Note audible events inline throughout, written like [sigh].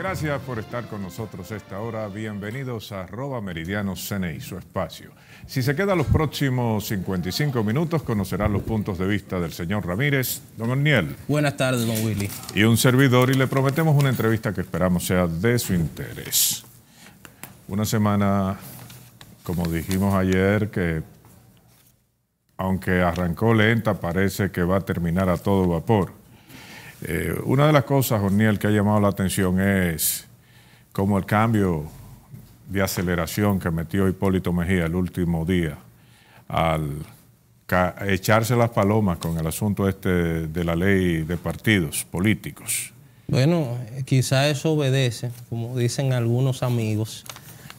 Gracias por estar con nosotros esta hora. Bienvenidos a Arroba Meridiano CNI, su espacio. Si se queda los próximos 55 minutos, conocerán los puntos de vista del señor Ramírez, don Orniel. Buenas tardes, don Willy. Y un servidor, y le prometemos una entrevista que esperamos sea de su interés. Una semana, como dijimos ayer, que aunque arrancó lenta, parece que va a terminar a todo vapor eh, una de las cosas, Jorniel, que ha llamado la atención es cómo el cambio de aceleración que metió Hipólito Mejía el último día al echarse las palomas con el asunto este de la ley de partidos políticos. Bueno, quizá eso obedece, como dicen algunos amigos,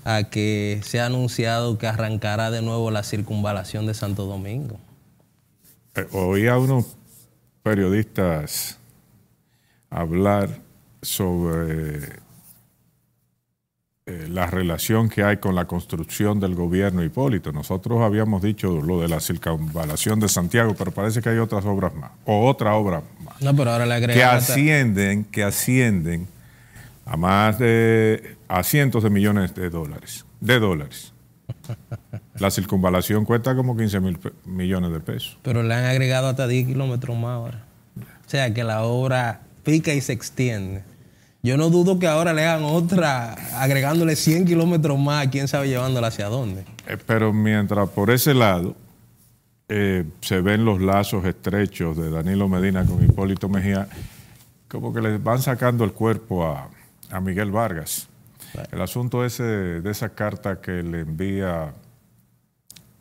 a que se ha anunciado que arrancará de nuevo la circunvalación de Santo Domingo. Hoy eh, a unos periodistas hablar sobre eh, la relación que hay con la construcción del gobierno Hipólito. Nosotros habíamos dicho lo de la circunvalación de Santiago, pero parece que hay otras obras más, o otra obra más. No, pero ahora la que ascienden, que ascienden a más de a cientos de millones de dólares. De dólares. La circunvalación cuesta como 15 mil millones de pesos. Pero le han agregado hasta 10 kilómetros más ahora. O sea que la obra pica y se extiende. Yo no dudo que ahora le hagan otra, agregándole 100 kilómetros más, quién sabe llevándola hacia dónde. Eh, pero mientras por ese lado eh, se ven los lazos estrechos de Danilo Medina con Hipólito Mejía, como que le van sacando el cuerpo a, Miguel Vargas. El asunto ese de esa carta que le envía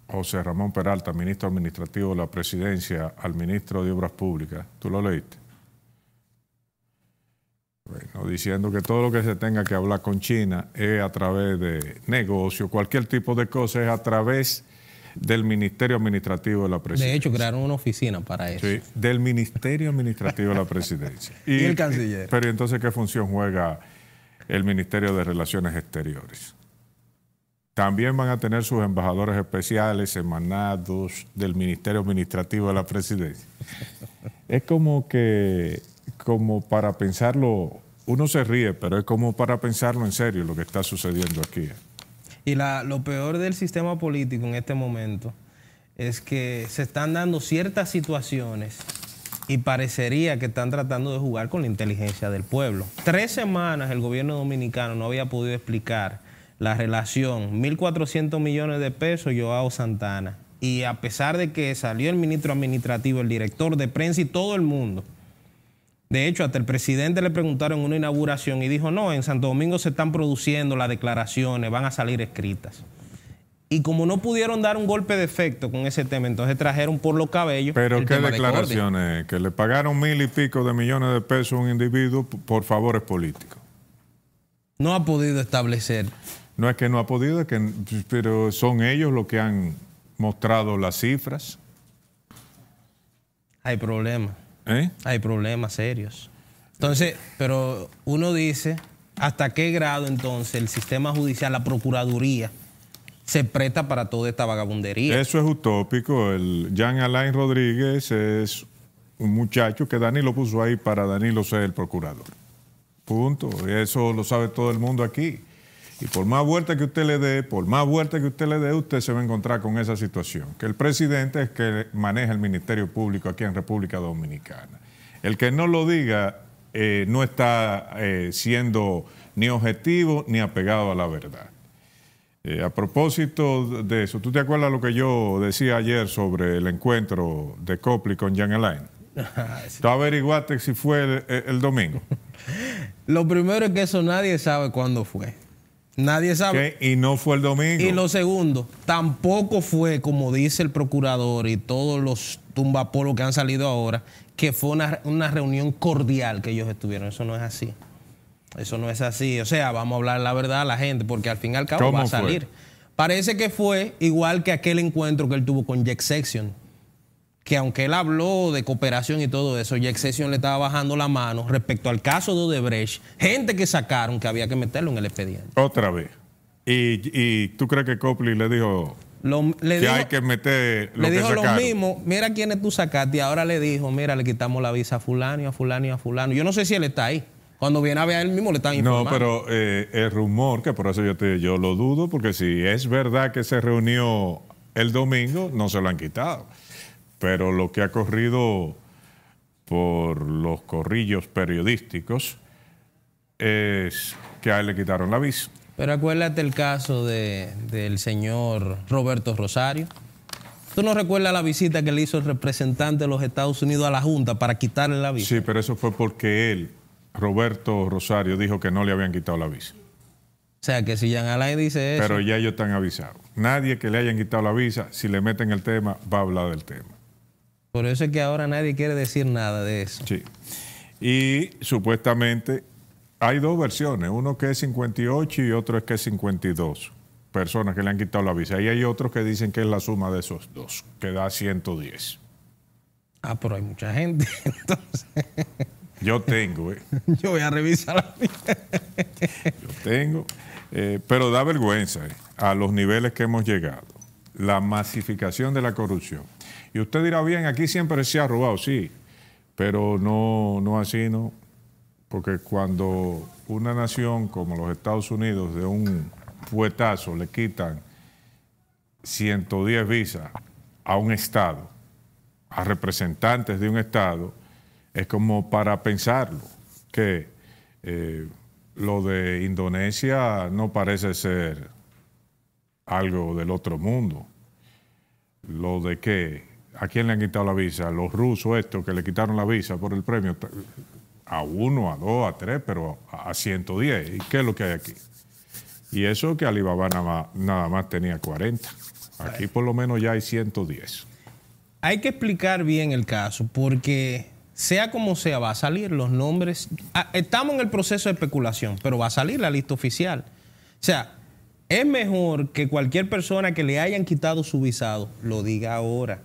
José Ramón Peralta, ministro administrativo de la presidencia, al ministro de Obras Públicas, ¿tú lo leíste? Bueno, diciendo que todo lo que se tenga que hablar con China es a través de negocio, cualquier tipo de cosa es a través del Ministerio Administrativo de la Presidencia. De hecho, crearon una oficina para eso. Sí, del Ministerio Administrativo de la Presidencia. [laughs] Y, el canciller. Pero entonces, ¿qué función juega el Ministerio de Relaciones Exteriores? También van a tener sus embajadores especiales emanados del Ministerio Administrativo de la Presidencia. Es como que como para pensarlo, uno se ríe, pero es como para pensarlo en serio lo que está sucediendo aquí. Y la, lo peor del sistema político en este momento es que se están dando ciertas situaciones y parecería que están tratando de jugar con la inteligencia del pueblo. Tres semanas el gobierno dominicano no había podido explicar la relación 1.400 millones de pesos Joao Santana. Y a pesar de que salió el ministro administrativo, el director de prensa y todo el mundo de hecho, hasta el presidente le preguntaron en una inauguración y dijo, no, en Santo Domingo se están produciendo las declaraciones, van a salir escritas. Y como no pudieron dar un golpe de efecto con ese tema, entonces trajeron por los cabellos. Pero qué declaraciones, que le pagaron mil y pico de millones de pesos a un individuo por favores políticos. No ha podido establecer. No es que no ha podido, que, pero son ellos los que han mostrado las cifras. Hay problemas. ¿Eh? Hay problemas serios. Entonces, pero uno dice, ¿hasta qué grado entonces el sistema judicial, la procuraduría, se presta para toda esta vagabundería? Eso es utópico. El Jean Alain Rodríguez es un muchacho que Danilo puso ahí para Danilo ser el procurador. Punto. Eso lo sabe todo el mundo aquí. Y por más vuelta que usted le dé, por más vuelta que usted le dé, usted se va a encontrar con esa situación. Que el presidente es que maneja el Ministerio Público aquí en República Dominicana. El que no lo diga eh, no está eh, siendo ni objetivo ni apegado a la verdad. Eh, a propósito de eso, ¿tú te acuerdas lo que yo decía ayer sobre el encuentro de Copley con Jan Alain? [laughs] ¿Tú averiguaste si fue el domingo? [laughs] lo primero es que eso nadie sabe cuándo fue. Nadie sabe. Y no fue el domingo. Y lo segundo, tampoco fue, como dice el procurador y todos los tumbapolos que han salido ahora, que fue una, reunión cordial que ellos estuvieron. Eso no es así. Eso no es así. O sea, vamos a hablar la verdad a la gente, porque al fin y al cabo va a salir. Parece que fue igual que aquel encuentro que él tuvo con Jack Section que aunque él habló de cooperación y todo eso, ya Excesión le estaba bajando la mano respecto al caso de Odebrecht, gente que sacaron que había que meterlo en el expediente. Otra vez. ¿Y, y tú crees que Copley le dijo que hay que meter lo Le dijo lo mismo, mira quiénes tú sacaste y ahora le dijo, mira, le quitamos la visa a fulano a fulano y a fulano. Yo no sé si él está ahí. Cuando viene a ver a él mismo le están informando. No, pero eh, el rumor, que por eso yo, te, yo lo dudo, porque si es verdad que se reunió el domingo, no se lo han quitado pero lo que ha corrido por los corrillos periodísticos es que a él le quitaron la visa. Pero acuérdate el caso del señor Roberto Rosario. ¿Tú no recuerdas la visita que le hizo el representante de los Estados Unidos a la Junta para quitarle la visa? Sí, pero eso fue porque él, Roberto Rosario, dijo que no le habían quitado la visa. O sea, que si Jan Alain dice eso... Pero ya ellos están avisados. Nadie que le hayan quitado la visa, si le meten el tema, va a hablar del tema. Por eso es que ahora nadie quiere decir nada de eso. Sí. Y supuestamente hay dos versiones, uno que es 58 y otro es que es 52 personas que le han quitado la visa. Y hay otros que dicen que es la suma de esos dos, que da 110. Ah, pero hay mucha gente, [laughs] entonces. Yo tengo, ¿eh? [laughs] Yo voy a revisar la visa. Yo tengo, eh, pero da vergüenza eh, a los niveles que hemos llegado la masificación de la corrupción. Y usted dirá, bien, aquí siempre se ha robado, sí, pero no, no así, ¿no? Porque cuando una nación como los Estados Unidos de un puetazo le quitan 110 visas a un Estado, a representantes de un Estado, es como para pensarlo, que eh, lo de Indonesia no parece ser algo del otro mundo. Lo de que, ¿a quién le han quitado la visa? Los rusos estos que le quitaron la visa por el premio, a uno, a dos, a tres, pero a 110. ¿Y qué es lo que hay aquí? Y eso que Alibaba nada más, nada más tenía 40. Aquí por lo menos ya hay 110. Hay que explicar bien el caso porque sea como sea, va a salir los nombres. Ah, estamos en el proceso de especulación, pero va a salir la lista oficial. O sea, es mejor que cualquier persona que le hayan quitado su visado lo diga ahora,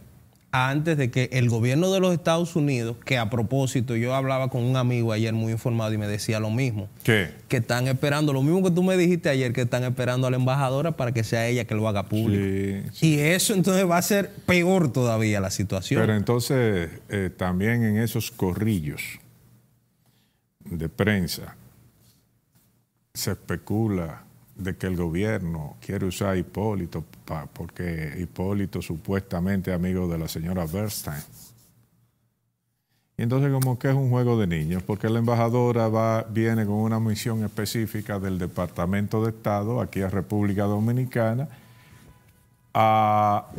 antes de que el gobierno de los Estados Unidos, que a propósito yo hablaba con un amigo ayer muy informado y me decía lo mismo, que están esperando, lo mismo que tú me dijiste ayer, que están esperando a la embajadora para que sea ella que lo haga público. Y eso entonces va a ser peor todavía la situación. Pero entonces eh, también en esos corrillos de prensa se especula de que el gobierno quiere usar a Hipólito porque Hipólito supuestamente es amigo de la señora Bernstein. Y entonces como que es un juego de niños, porque la embajadora va, viene con una misión específica del Departamento de Estado aquí a República Dominicana a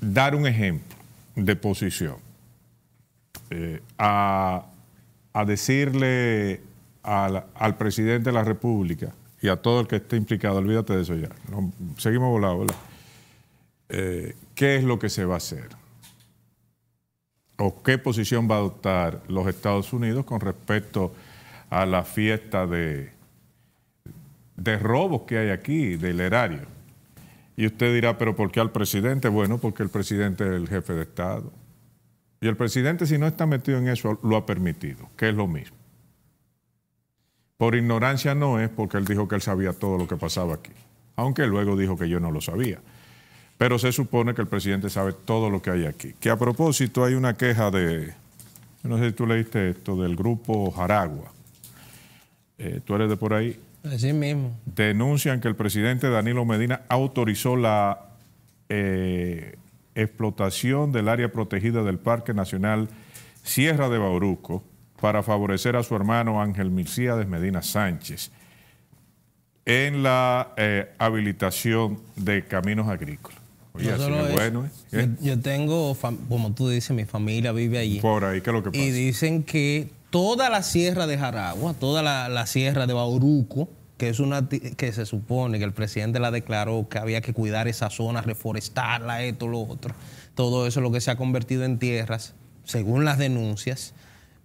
dar un ejemplo de posición, eh, a, decirle al presidente de la República, y a todo el que esté implicado. Olvídate de eso ya. seguimos volando, eh, ¿Qué es lo que se va a hacer? ¿O qué posición va a adoptar los Estados Unidos con respecto a la fiesta de, de robos que hay aquí, del erario? Y usted dirá, ¿pero por qué al presidente? Bueno, porque el presidente es el jefe de Estado. Y el presidente, si no está metido en eso, lo ha permitido, que es lo mismo. Por ignorancia no es porque él dijo que él sabía todo lo que pasaba aquí, aunque luego dijo que yo no lo sabía. Pero se supone que el presidente sabe todo lo que hay aquí. Que a propósito hay una queja de, no sé si tú leíste esto, del grupo Jaragua. Eh, ¿Tú eres de por ahí? Así mismo. Denuncian que el presidente Danilo Medina autorizó la eh, explotación del área protegida del Parque Nacional Sierra de Bauruco para favorecer a su hermano Ángel de Medina Sánchez en la eh, habilitación de caminos agrícolas. ¿eh? Yo, tengo, como tú dices, mi familia vive allí. Por ahí, ¿qué es lo que pasa? Y dicen que toda la sierra de Jaragua, toda la, sierra de Bauruco, que es una que se supone que el presidente la declaró que había que cuidar esa zona, reforestarla, esto, lo otro. Todo eso es lo que se ha convertido en tierras, según las denuncias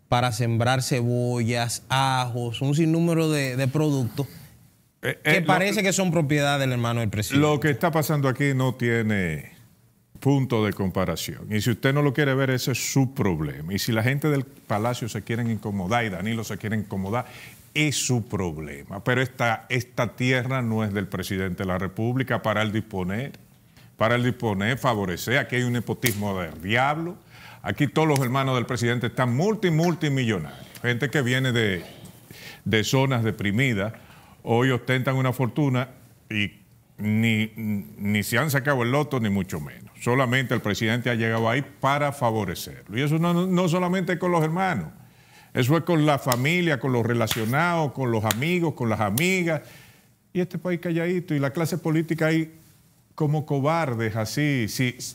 para sembrar cebollas, ajos, un sinnúmero de, productos eh, eh, que parece que, son propiedad del hermano del presidente. Lo que está pasando aquí no tiene punto de comparación. Y si usted no lo quiere ver, ese es su problema. Y si la gente del Palacio se quieren incomodar y Danilo se quiere incomodar, es su problema. Pero esta, esta tierra no es del presidente de la República para el disponer. Para el disponer, favorecer. Aquí hay un nepotismo del diablo Aquí todos los hermanos del presidente están multi, multimillonarios. Gente que viene de, zonas deprimidas, hoy ostentan una fortuna y ni, se han sacado el loto, ni mucho menos. Solamente el presidente ha llegado ahí para favorecerlo. Y eso no, no solamente con los hermanos, eso es con la familia, con los relacionados, con los amigos, con las amigas. Y este país calladito y la clase política ahí como cobardes, así,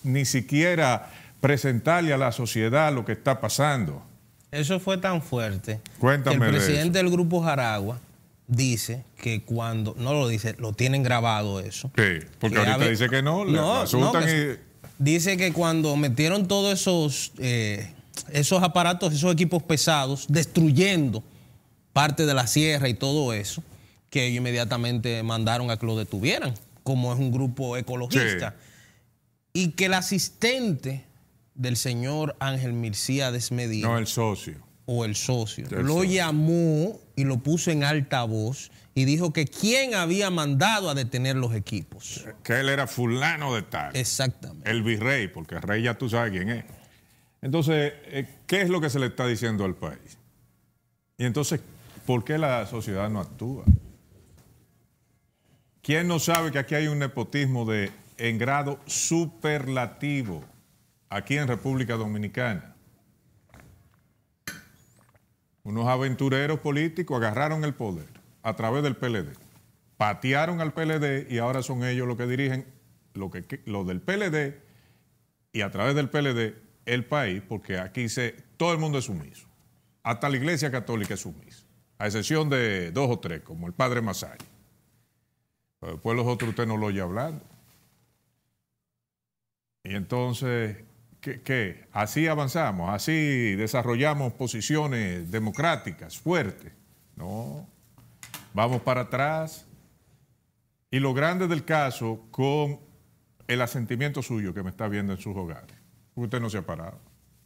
ni siquiera presentarle a la sociedad lo que está pasando. Eso fue tan fuerte. Cuéntame. el presidente del grupo Jaragua dice que cuando, no lo dice, lo tienen grabado eso. Sí, porque ahorita dice que no, Dice que cuando metieron todos esos, eh, esos aparatos, esos equipos pesados, destruyendo parte de la sierra y todo eso, que ellos inmediatamente mandaron a que lo detuvieran, como es un grupo ecologista. Y que el asistente del señor Ángel Mircía Medina. No, el socio. O el socio. lo llamó y lo puso en altavoz y dijo que quién había mandado a detener los equipos. Que él era fulano de tal. Exactamente. El virrey, porque el rey ya tú sabes quién es. Entonces, eh, ¿qué es lo que se le está diciendo al país? Y entonces, ¿por qué la sociedad no actúa? ¿Quién no sabe que aquí hay un nepotismo de, en grado superlativo? aquí en República Dominicana. Unos aventureros políticos agarraron el poder a través del PLD, patearon al PLD y ahora son ellos los que dirigen lo, del PLD y a través del PLD el país, porque aquí se, todo el mundo es sumiso, hasta la Iglesia Católica es sumisa, a excepción de dos o tres, como el padre Masaya. Pero después los otros usted no lo oye hablando. Y entonces ¿Qué, Así avanzamos, así desarrollamos posiciones democráticas fuertes. No, vamos para atrás. Y lo grande del caso con el asentimiento suyo que me está viendo en sus hogares. Usted no se ha parado,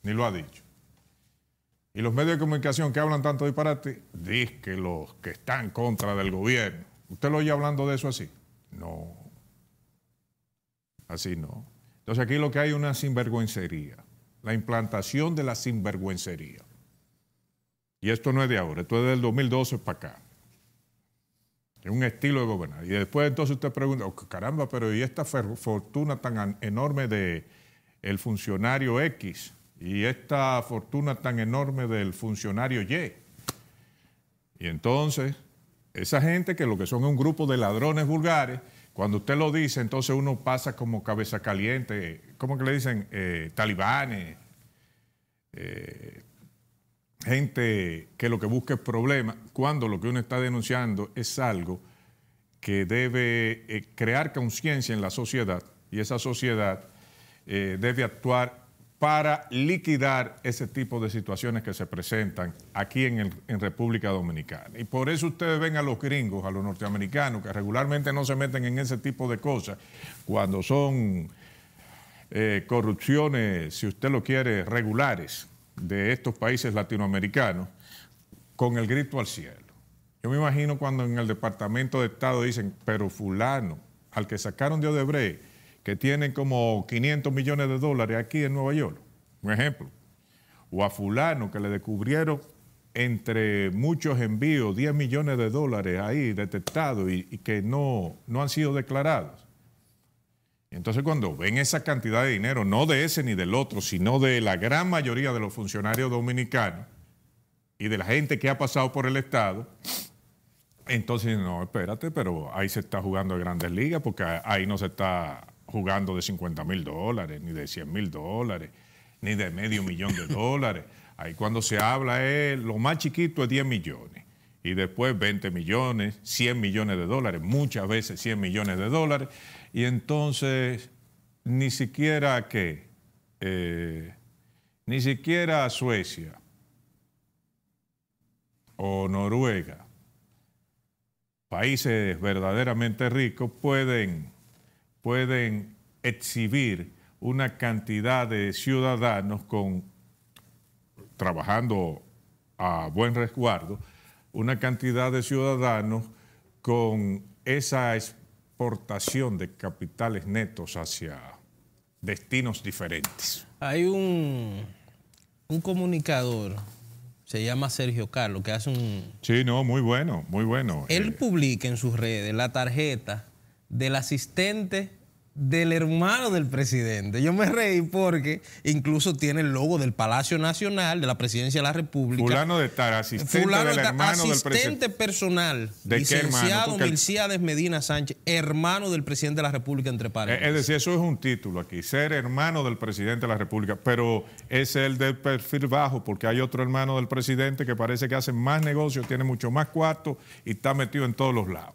ni lo ha dicho. Y los medios de comunicación que hablan tanto disparate, dicen que los que están contra del gobierno. ¿Usted lo oye hablando de eso así? No. Así no. Entonces aquí lo que hay es una sinvergüencería, la implantación de la sinvergüencería. Y esto no es de ahora, esto es del 2012 para acá. Es un estilo de gobernar. Y después entonces usted pregunta, oh, caramba, pero ¿y esta fortuna tan enorme de funcionario X? ¿Y esta fortuna tan enorme del funcionario Y? Y entonces, esa gente que lo que son es un grupo de ladrones vulgares, cuando usted lo dice, entonces uno pasa como cabeza caliente, ¿cómo que le dicen? Eh, talibanes, eh, gente que lo que busca es problemas, cuando lo que uno está denunciando es algo que debe eh, crear conciencia en la sociedad y esa sociedad debe actuar para liquidar ese tipo de situaciones que se presentan aquí en, República Dominicana. Y por eso ustedes ven a los gringos, a los norteamericanos, que regularmente no se meten en ese tipo de cosas cuando son eh, corrupciones, si usted lo quiere, regulares de estos países latinoamericanos, con el grito al cielo. Yo me imagino cuando en el Departamento de Estado dicen, pero fulano, al que sacaron de Odebrecht, que tienen como 500 millones de dólares aquí en Nueva York, un ejemplo, o a fulano que le descubrieron entre muchos envíos 10 millones de dólares ahí detectados y, que no, no han sido declarados. Entonces cuando ven esa cantidad de dinero, no de ese ni del otro, sino de la gran mayoría de los funcionarios dominicanos y de la gente que ha pasado por el Estado, entonces no, espérate, pero ahí se está jugando a grandes ligas porque ahí no se está jugando de 50 mil dólares, ni de 100 mil dólares, ni de medio millón de dólares. Ahí cuando se habla es lo más chiquito es 10 millones. Y después 20 millones, 100 millones de dólares, muchas veces 100 millones de dólares. Y entonces ni siquiera que, eh, ni siquiera Suecia o Noruega, países verdaderamente ricos, pueden pueden exhibir una cantidad de ciudadanos con trabajando a buen resguardo, una cantidad de ciudadanos con esa exportación de capitales netos hacia destinos diferentes. Hay un, un comunicador, se llama Sergio Carlos, que hace un... Sí, no, muy bueno, muy bueno. Él eh, publica en sus redes la tarjeta del asistente del hermano del presidente. Yo me reí porque incluso tiene el logo del Palacio Nacional, de la Presidencia de la República. Fulano de estar asistente Fulano del hermano asistente del personal, ¿De licenciado Milciades Medina Sánchez, hermano del presidente de la República, entre paréntesis. Eh, es decir, eso es un título aquí, ser hermano del presidente de la República, pero es el del perfil bajo, porque hay otro hermano del presidente que parece que hace más negocios, tiene mucho más cuarto y está metido en todos los lados.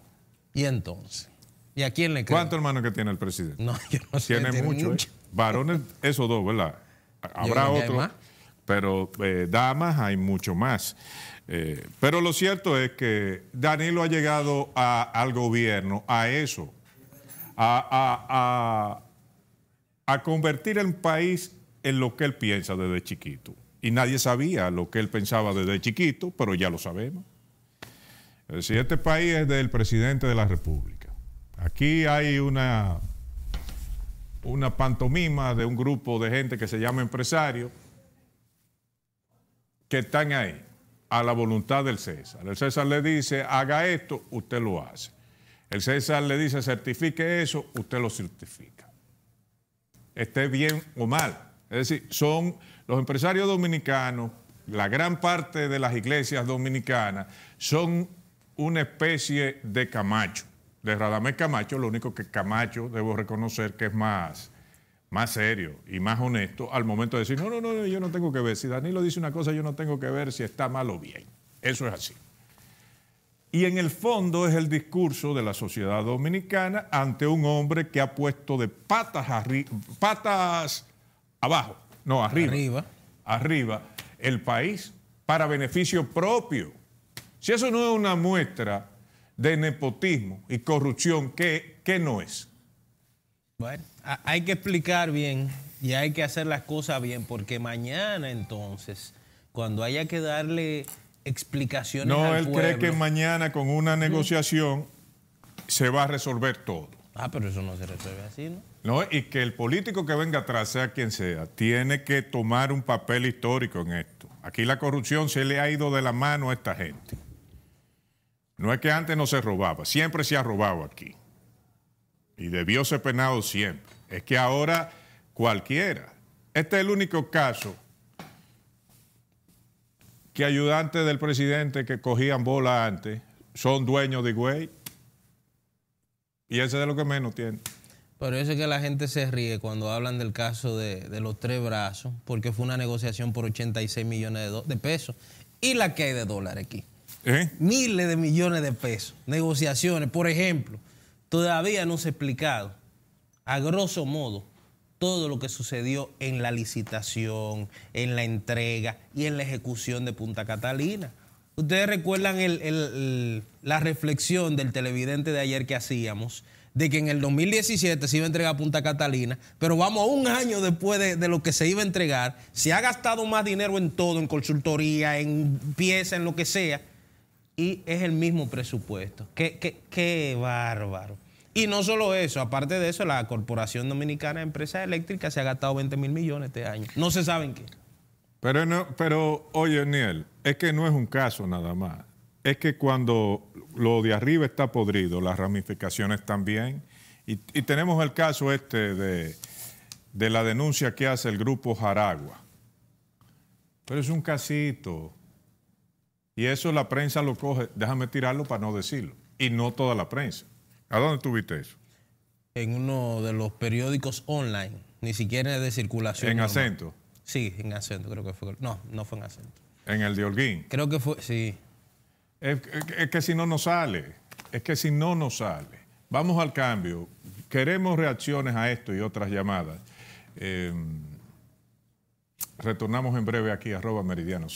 ¿Y entonces? ¿Y a quién le creen? ¿Cuántos hermanos que tiene el presidente? No, yo no sé. Tiene, muchos. ¿eh? Mucho. Varones, esos dos, ¿verdad? [laughs] Habrá otros. Pero eh, damas hay mucho más. Eh, pero lo cierto es que Danilo ha llegado al gobierno a eso, a, a, convertir el país en lo que él piensa desde chiquito. Y nadie sabía lo que él pensaba desde chiquito, pero ya lo sabemos. Es decir, este país es del presidente de la República. Aquí hay una, una pantomima de un grupo de gente que se llama empresarios que están ahí a la voluntad del César. El César le dice, haga esto, usted lo hace. El César le dice, certifique eso, usted lo certifica. Esté bien o mal. Es decir, son los empresarios dominicanos, la gran parte de las iglesias dominicanas, son una especie de camacho de Radamés Camacho, lo único que Camacho debo reconocer que es más, más serio y más honesto al momento de decir, no, no, no, yo no tengo que ver. Si Danilo dice una cosa, yo no tengo que ver si está mal o bien. Eso es así. Y en el fondo es el discurso de la sociedad dominicana ante un hombre que ha puesto de patas, arriba patas abajo, no, arriba, arriba, arriba el país para beneficio propio. Si eso no es una muestra de nepotismo y corrupción, ¿qué, no es? Bueno, hay que explicar bien y hay que hacer las cosas bien, porque mañana entonces, cuando haya que darle explicaciones no, él cree que mañana con una negociación se va a resolver todo. Ah, pero eso no se resuelve así, ¿no? No, y que el político que venga atrás, sea quien sea, tiene que tomar un papel histórico en esto. Aquí la corrupción se le ha ido de la mano a esta gente. No es que antes no se robaba, siempre se ha robado aquí. Y debió ser penado siempre. Es que ahora cualquiera. Este es el único caso que ayudantes del presidente que cogían bola antes son dueños de güey. Y ese es de lo que menos tiene. Pero eso es que la gente se ríe cuando hablan del caso de, los tres brazos, porque fue una negociación por 86 millones de, de pesos. Y la que hay de dólar aquí. ¿Eh? Miles de millones de pesos. Negociaciones, por ejemplo, todavía no se ha explicado, a grosso modo, todo lo que sucedió en la licitación, en la entrega y en la ejecución de Punta Catalina. Ustedes recuerdan la reflexión del televidente de ayer que hacíamos de que en el 2017 se iba a entregar Punta Catalina, pero vamos a un año después de, de, lo que se iba a entregar, se ha gastado más dinero en todo, en consultoría, en pieza, en lo que sea, y es el mismo presupuesto. Qué, bárbaro. Y no solo eso, aparte de eso, la Corporación Dominicana de Empresas Eléctricas se ha gastado 20 mil millones este año. No se saben qué. Pero, no, pero oye, Niel, es que no es un caso nada más. Es que cuando lo de arriba está podrido, las ramificaciones también. Y, y tenemos el caso este de, de la denuncia que hace el grupo Jaragua. Pero es un casito. Y eso la prensa lo coge, déjame tirarlo para no decirlo. Y no toda la prensa. ¿A dónde tuviste eso? En uno de los periódicos online, ni siquiera de circulación. ¿En acento? Sí, en acento, creo que fue. No, no fue en acento. ¿En el de Holguín? Creo que fue, sí. Es, que si no nos sale, es que si no nos sale. Vamos al cambio. Queremos reacciones a esto y otras llamadas. Em, retornamos en breve aquí, arroba Meridiano